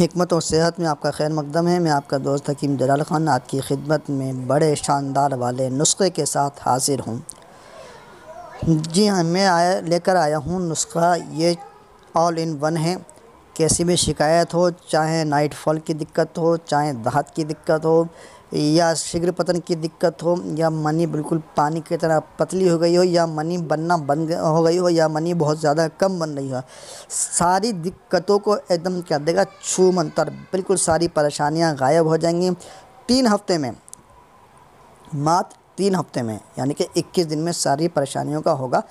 हमत और सेहत में आपका खैर मकदम है मैं आपका दोस्त हकीम जलाल खान आपकी खिदमत में बड़े शानदार वाले नुस्खे के साथ हाजिर हूँ जी हाँ मैं आया लेकर आया हूँ नुस्खा ये ऑल इन वन है कैसी भी शिकायत हो चाहे नाइटफॉल की दिक्कत हो चाहे दाहत की दिक्कत हो या शीघ्र पतन की दिक्कत हो या मनी बिल्कुल पानी की तरह पतली हो गई हो या मनी बनना बंद हो गई हो या मनी बहुत ज़्यादा कम बन रही हो सारी दिक्कतों को एकदम क्या देगा छू मंतर बिल्कुल सारी परेशानियां गायब हो जाएंगी तीन हफ्ते में मात्र तीन हफ्ते में यानी कि 21 दिन में सारी परेशानियों का होगा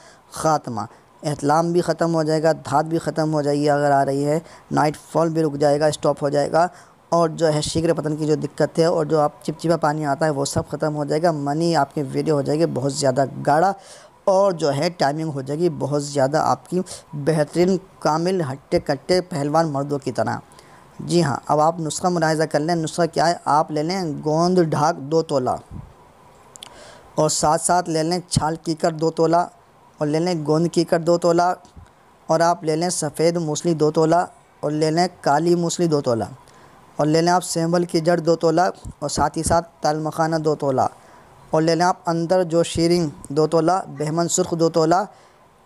ख़ात्मा एहतलाम भी ख़त्म हो जाएगा धात भी ख़त्म हो जाएगी अगर आ रही है नाइट फॉल भी रुक जाएगा स्टॉप हो जाएगा और जो है शीघ्र पतन की जो दिक्कत है और जो आप चिपचिपा पानी आता है वो सब ख़त्म हो जाएगा मनी आपकी वीडियो हो जाएगी बहुत ज़्यादा गाढ़ा और जो है टाइमिंग हो जाएगी बहुत ज़्यादा आपकी बेहतरीन कामिल हट्टे कट्टे पहलवान मर्दों की तरह जी हाँ अब आप नुस्खा मुनाजा कर लें नुस्खा क्या है आप ले लें गोंद ढाक दो तोला और साथ साथ ले लें छाल कीकर दो तोला और ले लें गोंद कीकर दो तोला और आप ले लें सफ़ेद मूसली दो तोला और ले लें काली मूसली दो तोला और ले लें आप सेम्बल की जड़ दो तोला और साथ ही साथ ताल मखाना दो तोला और ले लें आप अंदर जो शीरिंग दो तोला बहमन सुर्ख दो तोला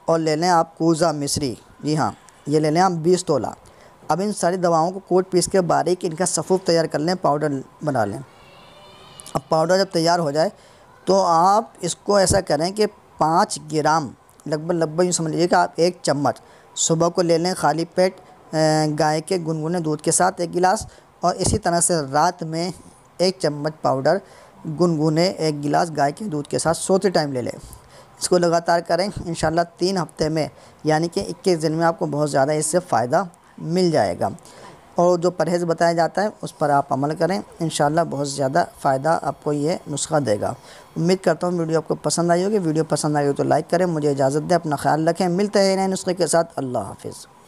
और ले लें आप कूज़ा मिस्री जी हाँ ये ले लें आप बीस तोला अब इन सारी दवाओं को कोट पीस के बारीक इनका सफ़ूफ तैयार कर लें पाउडर बना लें अब पाउडर जब तैयार हो जाए तो आप इसको ऐसा करें कि पाँच ग्राम लगभग लगभग यूँ समझ लीजिए कि आप एक चम्मच सुबह को ले लें खाली पेट गाय के गुनगुने दूध के साथ एक गिलास और इसी तरह से रात में एक चम्मच पाउडर गुनगुने एक गिलास गाय के दूध के साथ सोते टाइम ले लें इसको लगातार करें इन तीन हफ्ते में यानी कि इक्कीस दिन में आपको बहुत ज़्यादा इससे फ़ायदा मिल जाएगा और जो परहेज़ बताया जाता है उस पर आप अमल करें इन बहुत ज़्यादा फ़ायदा आपको ये नुस्खा देगा उम्मीद करता हूँ वीडियो आपको पसंद आई होगी वीडियो पसंद आई हो तो लाइक करें मुझे इजाज़त दें अपना ख्याल रखें मिलते हैं नए नुस्खे के साथ अल्लाह हाफिज़